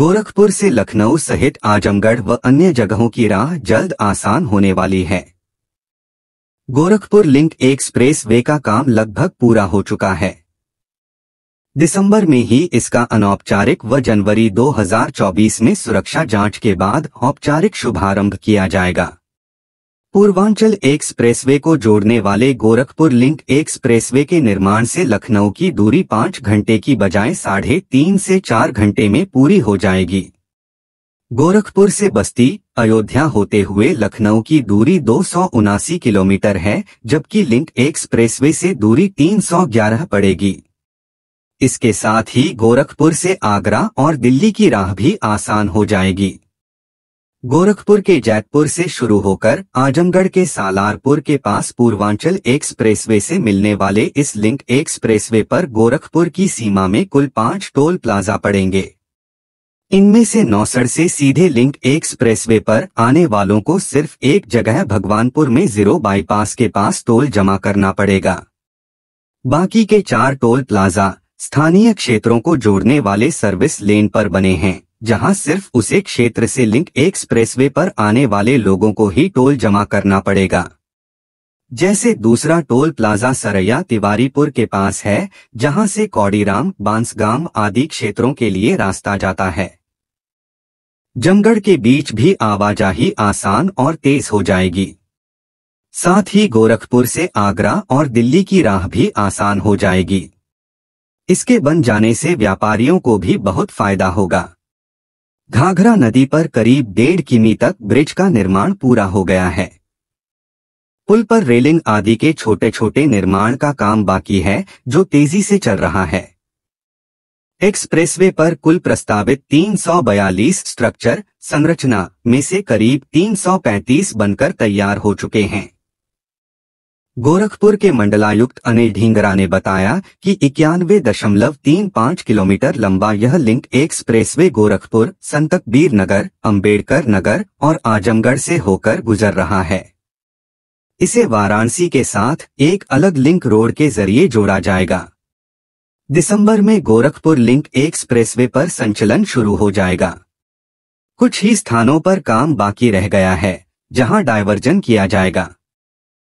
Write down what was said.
गोरखपुर से लखनऊ सहित आजमगढ़ व अन्य जगहों की राह जल्द आसान होने वाली है गोरखपुर लिंक एक्सप्रेस वे का काम लगभग पूरा हो चुका है दिसंबर में ही इसका अनौपचारिक व जनवरी 2024 में सुरक्षा जांच के बाद औपचारिक शुभारंभ किया जाएगा पूर्वांचल एक्सप्रेसवे को जोड़ने वाले गोरखपुर लिंक एक्सप्रेसवे के निर्माण से लखनऊ की दूरी पाँच घंटे की बजाय साढ़े तीन से चार घंटे में पूरी हो जाएगी गोरखपुर से बस्ती अयोध्या होते हुए लखनऊ की दूरी दो किलोमीटर है जबकि लिंक एक्सप्रेसवे से दूरी 311 पड़ेगी इसके साथ ही गोरखपुर से आगरा और दिल्ली की राह भी आसान हो जाएगी गोरखपुर के जैतपुर से शुरू होकर आजमगढ़ के सालारपुर के पास पूर्वांचल एक्सप्रेसवे से मिलने वाले इस लिंक एक्सप्रेसवे पर गोरखपुर की सीमा में कुल पांच टोल प्लाजा पड़ेंगे इनमें से नौसड़ से सीधे लिंक एक्सप्रेसवे पर आने वालों को सिर्फ एक जगह भगवानपुर में जीरो बाईपास के पास टोल जमा करना पड़ेगा बाकी के चार टोल प्लाजा स्थानीय क्षेत्रों को जोड़ने वाले सर्विस लेन पर बने हैं जहां सिर्फ उसे क्षेत्र से लिंक एक्सप्रेसवे पर आने वाले लोगों को ही टोल जमा करना पड़ेगा जैसे दूसरा टोल प्लाजा सरैया तिवारीपुर के पास है जहां से कौड़ीराम बांसगाम आदि क्षेत्रों के लिए रास्ता जाता है जमगढ़ के बीच भी आवाजाही आसान और तेज हो जाएगी साथ ही गोरखपुर से आगरा और दिल्ली की राह भी आसान हो जाएगी इसके बन जाने से व्यापारियों को भी बहुत फायदा होगा घाघरा नदी पर करीब डेढ़ किमी तक ब्रिज का निर्माण पूरा हो गया है पुल पर रेलिंग आदि के छोटे छोटे निर्माण का काम बाकी है जो तेजी से चल रहा है एक्सप्रेसवे पर कुल प्रस्तावित 342 स्ट्रक्चर संरचना में से करीब 335 बनकर तैयार हो चुके हैं गोरखपुर के मंडलायुक्त अनिल ढींगरा ने बताया कि इक्यानवे दशमलव तीन पाँच किलोमीटर लंबा यह लिंक एक्सप्रेसवे गोरखपुर संतकबीर नगर अम्बेडकर नगर और आजमगढ़ से होकर गुजर रहा है इसे वाराणसी के साथ एक अलग लिंक रोड के जरिए जोड़ा जाएगा दिसंबर में गोरखपुर लिंक एक्सप्रेसवे पर संचलन शुरू हो जाएगा कुछ ही स्थानों पर काम बाकी रह गया है जहां डायवर्जन किया जाएगा